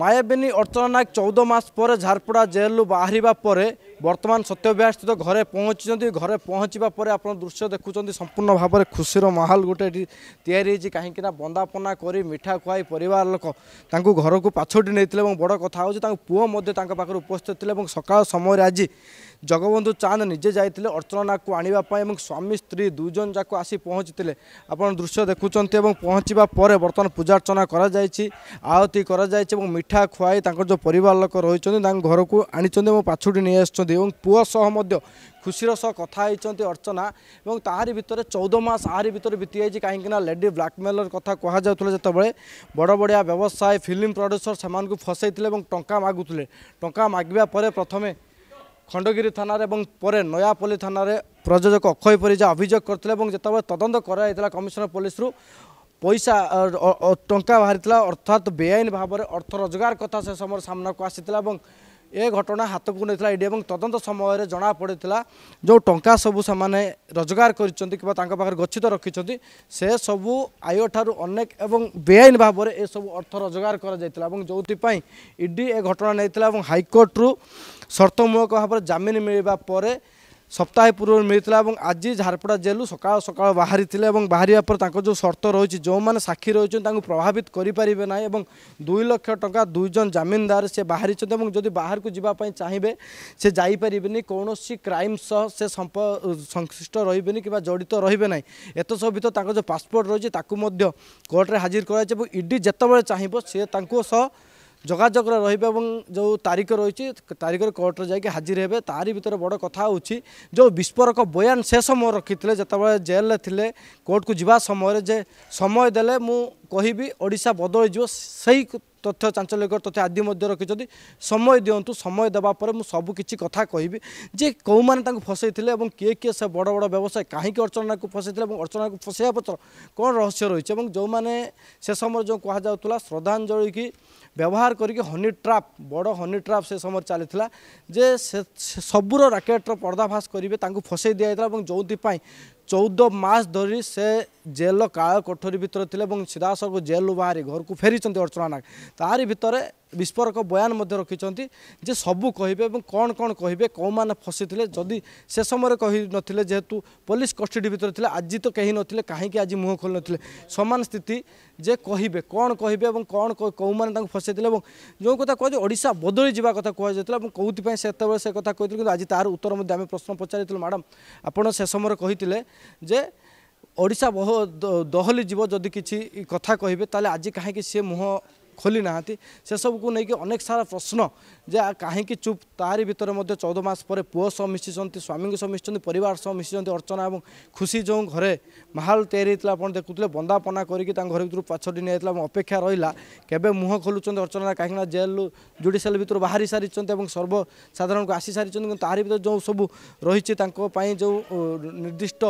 ମାୟାବିନୀ ଅର୍ଚ୍ଚନା ନାୟକ ଚଉଦ ମାସ ପରେ ଝାରପଡ଼ା ଜେଲରୁ ବାହାରିବା ପରେ বর্তমান সত্যব্যাস তো ঘরে পৌঁছিছেন ঘরে পৌঁছবা পরে আপনার দৃশ্য দেখুম সম্পূর্ণ ভাবে খুশির মহাল গোটে এটি তৈরি হয়েছে কিন্তু না বন্দাপনা করে মিঠা খুয়াই পরিবার লোক তা ঘরক পাছটি নিয়ে এবং বড় কথা হচ্ছে তা পুয় মধ্যে তা পাখে উপস্থিত লে এবং সকাল সময় আজ জগবন্ধু চাঁদ নিজে যাই অর্চনাকু আনবা এবং স্বামী স্ত্রী দুজন যাক আসি পৌঁছিলে আপনার দৃশ্য দেখুম এবং পৌঁছবা পরে বর্তমান পূজা অর্চনা করা যাই আহতি করা যাই এবং মিঠা খুয়াই তাঁর যে পরিবার লোক রয়েছেন তা ঘরক আনিছেন এবং পাছুটি নিয়ে আসছেন କରିଛନ୍ତି ଏବଂ ପୁଅ ସହ ମଧ୍ୟ খুশির সহ কথা হয়েছেন অর্চনা এবং তাহারি ভিতরে চৌদ মাস আহারি ভিতরে বিতি যাই কিনা লেডি ব্লাকমেলর কথা কুহযাওয়া যেতবে বড় বড়িয়া ব্যবসায় ফিল্ম প্রডুসর সে ফসাই এবং টঙ্কা মাগুলে টঙ্কা মাগবা পরে প্রথমে খণ্ডগিরি থানার এবং পরে নয়াপল্লী থানার প্রযোজক অক্ষয় পরিজা অভিযোগ করলে এবং যেতবে তদন্ত করা কমিশনার পুলিশর পয়সা টঙ্কা বাহারি অর্থাৎ বেআইন ভাবে অর্থ রোজগার কথা সে সময় সামনাকু আসি এবং ଏ ଘଟଣା ହାତକୁ ନେଇଥିଲା ଇଡ଼ି ଏବଂ ତଦନ୍ତ ସମୟରେ ଜଣାପଡ଼ିଥିଲା ଯେଉଁ ଟଙ୍କା ସବୁ ସେମାନେ ରୋଜଗାର କରିଛନ୍ତି କିମ୍ବା ତାଙ୍କ ପାଖରେ ଗଚ୍ଛିତ ରଖିଛନ୍ତି ସେ ସବୁ ଆୟ ଠାରୁ ଅନେକ ଏବଂ ବେଆଇନ ଭାବରେ ଏସବୁ ଅର୍ଥ ରୋଜଗାର କରାଯାଇଥିଲା ଏବଂ ଯେଉଁଥିପାଇଁ ଇଡ଼ି ଏ ଘଟଣା ନେଇଥିଲା ଏବଂ ହାଇକୋର୍ଟରୁ ସର୍ତ୍ତମୂଳକ ଭାବରେ ଜାମିନ ମିଳିବା ପରେ সপ্তাহে পূর্বর মিলিলা এবং আজ ঝারপড়া জেলু সকাল সকাল বাহারি এবং বাহারা পরে তাঁর যে সর্ত রয়েছে যে সাক্ষী রয়েছেন তাঁর প্রভাবিত করে পারে না এবং দুই লক্ষ টাকা দুইজন জামিনদার সে বাহারি এবং যদি বাহারক যা চাইবে সে যাইপারে কৌশি ক্রাইম সহ সে সংশ্লিষ্ট রহবে কিংবা জড়িত রহবে না এতসব ভিতর তাঁর যে পাসপোর্ট রয়েছে তাকে কোর্টরে হাজির করা এবং ইডি যেতবে চাইব সে তাঁর সহ ଯୋଗାଯୋଗ ରହିବେ ଏବଂ ଯେଉଁ ତାରିଖ ରହିଛି ତାରିଖରେ କୋର୍ଟରେ ଯାଇକି ହାଜିର ହେବେ ତାରି ଭିତରେ ବଡ଼ କଥା ହେଉଛି ଯେଉଁ ବିସ୍ଫୋରକ ବୟାନ ସେ ସମୟ ରଖିଥିଲେ ଯେତେବେଳେ ଜେଲ୍ରେ ଥିଲେ କୋର୍ଟକୁ ଯିବା ସମୟରେ ଯେ ସମୟ ଦେଲେ ମୁଁ କହିବି ଓଡ଼ିଶା ବଦଳିଯିବ ସେଇ ତଥ୍ୟ ଚାଞ୍ଚଲ୍ୟକର ତଥ୍ୟ ଆଦି ମଧ୍ୟ ରଖିଛନ୍ତି ସମୟ ଦିଅନ୍ତୁ ସମୟ ଦେବା ପରେ ମୁଁ ସବୁକିଛି କଥା କହିବି ଯେ କେଉଁମାନେ ତାଙ୍କୁ ଫସେଇଥିଲେ ଏବଂ କିଏ କିଏ ସେ ବଡ଼ ବଡ଼ ବ୍ୟବସାୟ କାହିଁକି ଅର୍ଚ୍ଚନାକୁ ଫସେଇଥିଲେ ଏବଂ ଅର୍ଚ୍ଚନାକୁ ଫସେଇବା ପତ୍ର କ'ଣ ରହସ୍ୟ ରହିଛି ଏବଂ ଯେଉଁମାନେ ସେ ସମୟରେ ଯେଉଁ କୁହାଯାଉଥିଲା ଶ୍ରଦ୍ଧାଞ୍ଜଳିକି ବ୍ୟବହାର କରିକି ହନି ଟ୍ରାପ୍ ବଡ଼ ହନି ଟ୍ରାପ୍ ସେ ସମୟରେ ଚାଲିଥିଲା ଯେ ସେ ସବୁର ରାକେଟ୍ର ପର୍ଦ୍ଦାଫାସ କରିବେ ତାଙ୍କୁ ଫସେଇ ଦିଆଯାଇଥିଲା ଏବଂ ଯେଉଁଥିପାଇଁ चौध मास से जेल्र काल कठोरी भित्र सिधासल जेल्रु घरको फेरी अर्चना नागरिक तारी भित्र ବିସ୍ଫୋରକ ବୟାନ ମଧ୍ୟ ରଖିଛନ୍ତି ଯେ ସବୁ କହିବେ ଏବଂ କ'ଣ କ'ଣ କହିବେ କେଉଁମାନେ ଫସିଥିଲେ ଯଦି ସେ ସମୟରେ କହିନଥିଲେ ଯେହେତୁ ପୋଲିସ କଷ୍ଟଡି ଭିତରେ ଥିଲେ ଆଜି ତ କେହି ନଥିଲେ କାହିଁକି ଆଜି ମୁହଁ ଖୋଲିନଥିଲେ ସମାନ ସ୍ଥିତି ଯେ କହିବେ କ'ଣ କହିବେ ଏବଂ କ'ଣ କେଉଁମାନେ ତାଙ୍କୁ ଫସାଇଥିଲେ ଏବଂ ଯେଉଁ କଥା କୁହାଯାଏ ଓଡ଼ିଶା ବଦଳି ଯିବା କଥା କୁହାଯାଇଥିଲା ଏବଂ କେଉଁଥିପାଇଁ ସେତେବେଳେ ସେ କଥା କହିଥିଲେ କିନ୍ତୁ ଆଜି ତାହାର ଉତ୍ତର ମଧ୍ୟ ଆମେ ପ୍ରଶ୍ନ ପଚାରିଥିଲୁ ମ୍ୟାଡ଼ାମ୍ ଆପଣ ସେ ସମୟରେ କହିଥିଲେ ଯେ ଓଡ଼ିଶା ବହୁ ଦହଲି ଯିବ ଯଦି କିଛି କଥା କହିବେ ତାହେଲେ ଆଜି କାହିଁକି ସେ ମୁହଁ ଖୋଲି ନାହାନ୍ତି ସେସବୁକୁ ନେଇକି ଅନେକ ସାରା ପ୍ରଶ୍ନ ଯେ କାହିଁକି ଚୁପ୍ ତାରି ଭିତରେ ମଧ୍ୟ ଚଉଦ ମାସ ପରେ ପୁଅ ସହ ମିଶିଛନ୍ତି ସ୍ୱାମୀଙ୍କ ସହ ମିଶିଛନ୍ତି ପରିବାର ସହ ମିଶିଛନ୍ତି ଅର୍ଚ୍ଚନା ଏବଂ ଖୁସି ଯେଉଁ ଘରେ ମାହାଲ ତିଆରି ହେଇଥିଲା ଆପଣ ଦେଖୁଥିଲେ ବନ୍ଦାପନା କରିକି ତାଙ୍କ ଘର ଭିତରୁ ପାଛୋଟି ନିଆଯାଇଥିଲା ଏବଂ ଅପେକ୍ଷା ରହିଲା କେବେ ମୁହଁ ଖୋଲୁଛନ୍ତି ଅର୍ଚ୍ଚନା କାହିଁକିନା ଜେଲ୍ରୁ ଜୁଡ଼ିସିଆଲ ଭିତରୁ ବାହାରି ସାରିଛନ୍ତି ଏବଂ ସର୍ବସାଧାରଣଙ୍କୁ ଆସି ସାରିଛନ୍ତି କିନ୍ତୁ ତାରି ଭିତରେ ଯେଉଁ ସବୁ ରହିଛି ତାଙ୍କ ପାଇଁ ଯେଉଁ ନିର୍ଦ୍ଦିଷ୍ଟ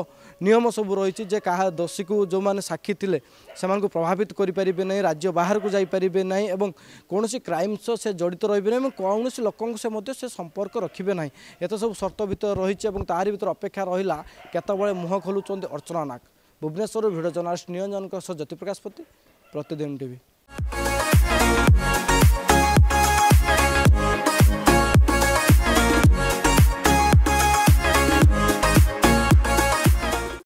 ନିୟମ ସବୁ ରହିଛି ଯେ କାହା ଦୋଷୀକୁ ଯେଉଁମାନେ ସାକ୍ଷୀ ଥିଲେ ସେମାନଙ୍କୁ ପ୍ରଭାବିତ କରିପାରିବେ ନାହିଁ ରାଜ୍ୟ ବାହାରକୁ ଯାଇପାରିବେ ନାହିଁ ଏବଂ କୌଣସି କ୍ରାଇମ୍ ସହ ସେ ଜଡ଼ିତ ରହିବେ ନାହିଁ ଏବଂ କୌଣସି ଲୋକଙ୍କ ସହ ମଧ୍ୟ ସେ ସମ୍ପର୍କ ରଖିବେ ନାହିଁ ଏତେ ସବୁ ସର୍ତ୍ତ ଭିତରେ ରହିଛି ଏବଂ ତାହାରି ଭିତରେ ଅପେକ୍ଷା ରହିଲା କେତେବେଳେ ମୁହଁ ଖୋଲୁଛନ୍ତି ଅର୍ଚ୍ଚନା ନାଗ ଭୁବନେଶ୍ୱରରୁ ଭିଡ଼ ଜର୍ନାଲିଷ୍ଟ ନିରଞ୍ଜନଙ୍କ ସହ ଜ୍ୟୋତିପ୍ରକାଶ ପତି ପ୍ରତିଦିନ ଟିଭି